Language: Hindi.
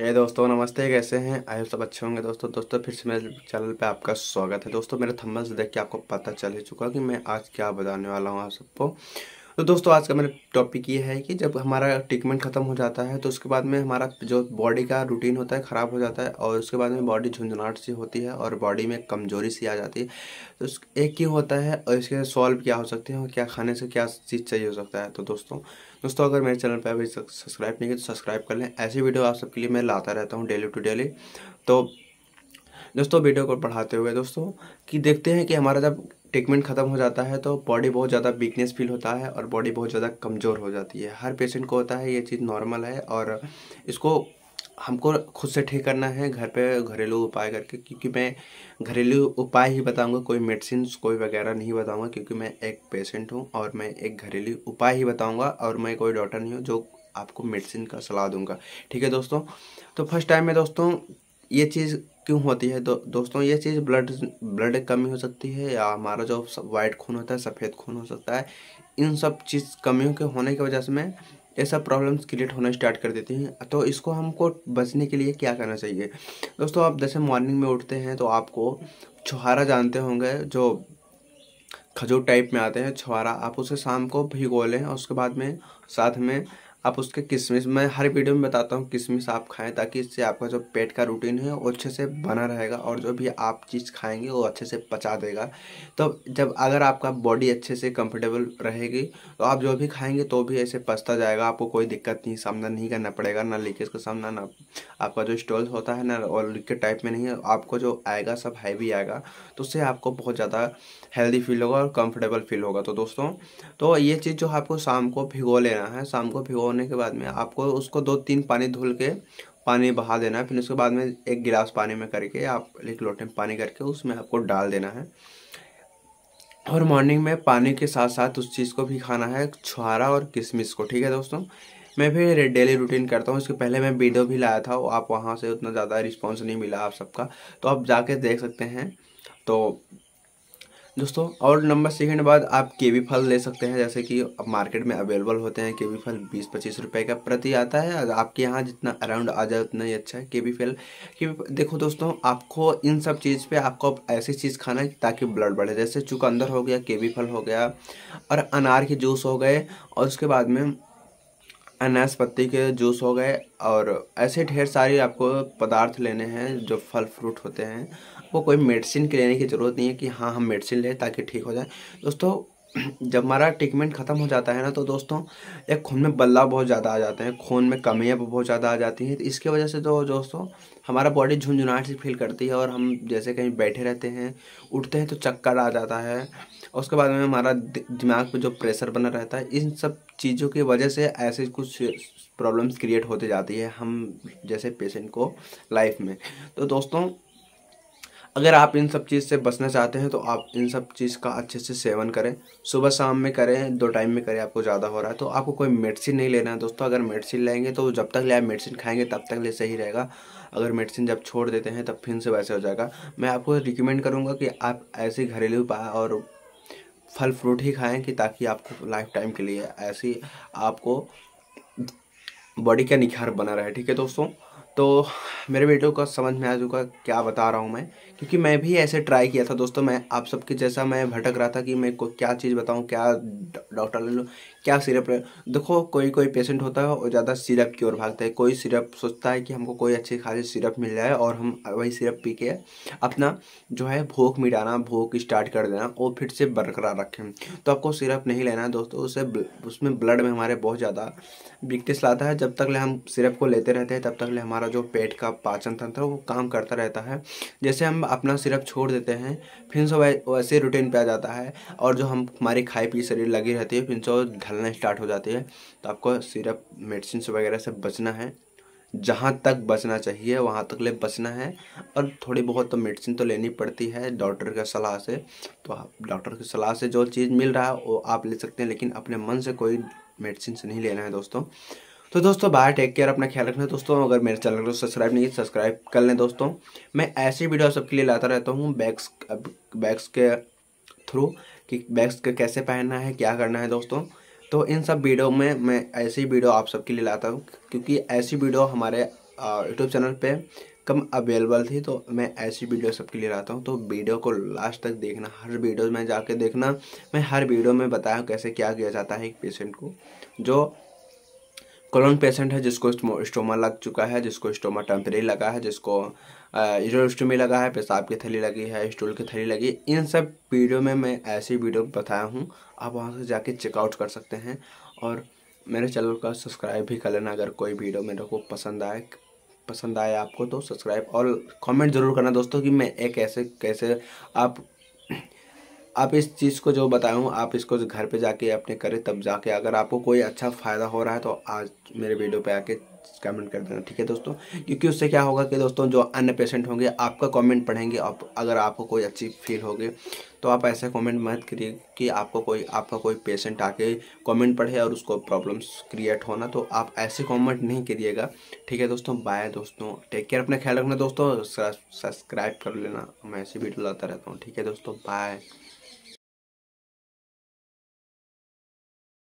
हे दोस्तों नमस्ते कैसे हैं आए सब अच्छे होंगे दोस्तों दोस्तों फिर से मेरे चैनल पे आपका स्वागत है दोस्तों मेरे थम्बल से देख के आपको पता चल ही चुका कि मैं आज क्या बताने वाला हूँ आप सबको तो दोस्तों आज का मेरा टॉपिक ये है कि जब हमारा ट्रीटमेंट ख़त्म हो जाता है तो उसके बाद में हमारा जो बॉडी का रूटीन होता है ख़राब हो जाता है और उसके बाद में बॉडी झुंझुनाट सी होती है और बॉडी में कमज़ोरी सी आ जाती है तो एक क्यों होता है और इसके सॉल्व क्या हो सकते हैं और क्या खाने से क्या चीज़ चाहिए हो सकता है तो दोस्तों दोस्तों अगर मेरे चैनल पर अभी सब्सक्राइब नहीं किया तो सब्सक्राइब कर लें ऐसी वीडियो आप सबके लिए मैं लाता रहता हूँ डेली टू डेली तो दोस्तों वीडियो को पढ़ाते हुए दोस्तों कि देखते हैं कि हमारा जब ट्रीटमेंट ख़त्म हो जाता है तो बॉडी बहुत ज़्यादा वीकनेस फील होता है और बॉडी बहुत ज़्यादा कमज़ोर हो जाती है हर पेशेंट को होता है ये चीज़ नॉर्मल है और इसको हमको खुद से ठीक करना है घर पे घरेलू उपाय करके क्योंकि मैं घरेलू उपाय ही बताऊंगा कोई मेडिसिन कोई वगैरह नहीं बताऊंगा क्योंकि मैं एक पेशेंट हूँ और मैं एक घरेलू उपाय ही बताऊंगा और मैं कोई डॉक्टर नहीं हूँ जो आपको मेडिसिन का सलाह दूंगा ठीक है दोस्तों तो फर्स्ट टाइम में दोस्तों ये चीज़ क्यों होती है दो, दोस्तों ये चीज़ ब्लड ब्लड कमी हो सकती है या हमारा जो वाइट खून होता है सफ़ेद खून हो सकता है इन सब चीज़ कमियों के होने की वजह से मैं ये सब प्रॉब्लम्स क्रिएट होना स्टार्ट कर देती हैं तो इसको हमको बचने के लिए क्या करना चाहिए दोस्तों आप जैसे मॉर्निंग में उठते हैं तो आपको छुहारा जानते होंगे जो खजूर टाइप में आते हैं छुहारा आप उसे शाम को भिगो लें और उसके बाद में साथ में आप उसके किशमिश मैं हर वीडियो में बताता हूँ किशमिश आप खाएं ताकि इससे आपका जो पेट का रूटीन है वो अच्छे से बना रहेगा और जो भी आप चीज़ खाएंगे वो अच्छे से पचा देगा तो जब अगर आपका बॉडी अच्छे से कंफर्टेबल रहेगी तो आप जो भी खाएंगे तो भी ऐसे पचता जाएगा आपको कोई दिक्कत नहीं सामना नहीं करना पड़ेगा ना लीकेज का सामना ना आपका जो स्टोल होता है ना और लिक्विड टाइप में नहीं है आपको जो आएगा सब हैवी आएगा तो उससे आपको बहुत ज़्यादा हेल्दी फील होगा और कम्फर्टेबल फील होगा तो दोस्तों तो ये चीज़ जो आपको शाम को भिगो लेना है शाम को भिगो होने के बाद में आपको उसको दो तीन पानी धुल के पानी बहा देना है फिर उसके बाद में एक गिलास पानी में करके आप एक लोटे में पानी करके उसमें आपको डाल देना है और मॉर्निंग में पानी के साथ साथ उस चीज़ को भी खाना है छुहारा और किशमिश को ठीक है दोस्तों मैं फिर डेली रूटीन करता हूँ इसके पहले मैं वीडियो भी लाया था आप वहाँ से उतना ज़्यादा रिस्पॉन्स नहीं मिला आप सबका तो आप जाके देख सकते हैं तो दोस्तों और नंबर सेकेंड बाद आप केवी फल ले सकते हैं जैसे कि अब मार्केट में अवेलेबल होते हैं केवी फल बीस पच्चीस रुपए का प्रति आता है आपके यहाँ जितना अराउंड आ जाए उतना ही अच्छा है केवी फल केवी देखो दोस्तों आपको इन सब चीज़ पे आपको ऐसी चीज़ खाना है ताकि ब्लड बढ़े जैसे चुकंदर हो गया केवी फल हो गया और अनार के जूस हो गए और उसके बाद में अनासपत्ति के जूस हो गए और ऐसे ढेर सारे आपको पदार्थ लेने हैं जो फल फ्रूट होते हैं वो कोई मेडिसिन के लेने की ज़रूरत नहीं है कि हाँ हम मेडिसिन लें ताकि ठीक हो जाए दोस्तों जब हमारा ट्रीटमेंट ख़त्म हो जाता है ना तो दोस्तों एक खून में बल्ला बहुत ज़्यादा आ जाते हैं खून में कमियाँ बहुत ज़्यादा आ जाती हैं तो इसके वजह से तो दोस्तों हमारा बॉडी झुंझुनाहट सी फील करती है और हम जैसे कहीं बैठे रहते हैं उठते हैं तो चक्कर आ जाता है और उसके बाद में हमारा दिमाग पर जो प्रेशर बना रहता है इन सब चीज़ों की वजह से ऐसे कुछ प्रॉब्लम्स क्रिएट होते जाती है हम जैसे पेशेंट को लाइफ में तो दोस्तों अगर आप इन सब चीज़ से बचना चाहते हैं तो आप इन सब चीज़ का अच्छे से सेवन करें सुबह शाम में करें दो टाइम में करें आपको ज़्यादा हो रहा है तो आपको कोई मेडिसिन नहीं लेना है दोस्तों अगर मेडिसिन लेंगे तो जब तक ले आप मेडिसिन खाएंगे तब तक ले सही रहेगा अगर मेडिसिन जब छोड़ देते हैं तब फिर से वैसे हो जाएगा मैं आपको रिकमेंड करूँगा कि आप ऐसे घरेलू उपाय और फल फ्रूट ही खाएँ कि ताकि आपको लाइफ टाइम के लिए ऐसी आपको बॉडी का निखार बना रहे ठीक है दोस्तों तो मेरे बेटों का समझ में आ चुका क्या बता रहा हूँ मैं क्योंकि मैं भी ऐसे ट्राई किया था दोस्तों मैं आप सबके जैसा मैं भटक रहा था कि मैं को क्या चीज़ बताऊँ क्या डॉक्टर ले लूँ क्या सिरप ले देखो कोई कोई पेशेंट होता है और ज़्यादा सिरप की ओर भागता है कोई सिरप सोचता है कि हमको कोई अच्छी खासी सिरप मिल जाए और हम वही सिरप पी के अपना जो है भूख मिटाना भूख स्टार्ट कर देना और फिर से बरकरार रखें तो आपको सिरप नहीं लेना है दोस्तों उससे उसमें ब्लड में हमारे बहुत ज़्यादा बिकते लाता है जब तक ले हम सिरप को लेते रहते हैं तब तक ले हमारा हमारा जो पेट का पाचन तंत्र वो काम करता रहता है जैसे हम अपना सिरप छोड़ देते हैं फिर से वैसे रूटीन पे आ जाता है और जो हम हमारी खाई पी शरीर लगी रहती है फिर से ढलना स्टार्ट हो जाती है तो आपको सिरप मेडिसिन वगैरह से बचना है जहाँ तक बचना चाहिए वहाँ तक ले बचना है और थोड़ी बहुत तो मेडिसिन तो लेनी पड़ती है डॉक्टर के सलाह से तो आप डॉक्टर की सलाह से जो चीज़ मिल रहा है वो आप ले सकते हैं लेकिन अपने मन से कोई मेडिसिन से नहीं लेना है दोस्तों तो दोस्तों बाहर टेक केयर अपना ख्याल रखना दोस्तों अगर मेरे चैनल को सब्सक्राइब नहीं सब्सक्राइब कर लें दोस्तों मैं ऐसी वीडियो सबके लिए लाता रहता हूँ बैग्स बैग्स के थ्रू कि बैग्स का कैसे पहनना है क्या करना है दोस्तों तो इन सब वीडियो में मैं ऐसी वीडियो आप सबके लिए लाता हूँ क्योंकि ऐसी वीडियो हमारे यूट्यूब चैनल पर कम अवेलेबल थी तो मैं ऐसी वीडियो सबके लिए लाता हूँ तो वीडियो को लास्ट तक देखना हर वीडियो में जाके देखना मैं हर वीडियो में बताया कैसे क्या किया जाता है एक पेशेंट को जो कॉलोन पेशेंट है जिसको स्टोमा लग चुका है जिसको स्टोमा टेम्परेरी लगा है जिसको यूरोस्टोमी लगा है पेशाब की थली लगी है स्टूल की थली लगी इन सब वीडियो में मैं ऐसी वीडियो बताया हूँ आप वहाँ से जाके चेकआउट कर सकते हैं और मेरे चैनल का सब्सक्राइब भी कर लेना अगर कोई वीडियो मेरे को पसंद आए पसंद आए आपको तो सब्सक्राइब और कमेंट ज़रूर करना दोस्तों कि मैं एक ऐसे कैसे आप आप इस चीज़ को जो बताया हूँ आप इसको घर पे जाके अपने करें तब जाके अगर आपको कोई अच्छा फ़ायदा हो रहा है तो आज मेरे वीडियो पे आके कमेंट कर देना ठीक है दोस्तों क्योंकि उससे क्या होगा कि दोस्तों जो अन्य पेशेंट होंगे आपका कमेंट पढ़ेंगे आप अगर आपको कोई अच्छी फील होगी तो आप ऐसा कमेंट मत करिए कि आपको कोई आपका कोई पेशेंट आके कमेंट पढ़े और उसको प्रॉब्लम्स क्रिएट होना तो आप ऐसे कमेंट नहीं करिएगा ठीक है दोस्तों बाय दोस्तों टेक केयर अपना ख्याल रखना दोस्तों सब्सक्राइब कर लेना मैं ऐसी वीडियो लाता रहता हूँ ठीक है दोस्तों बाय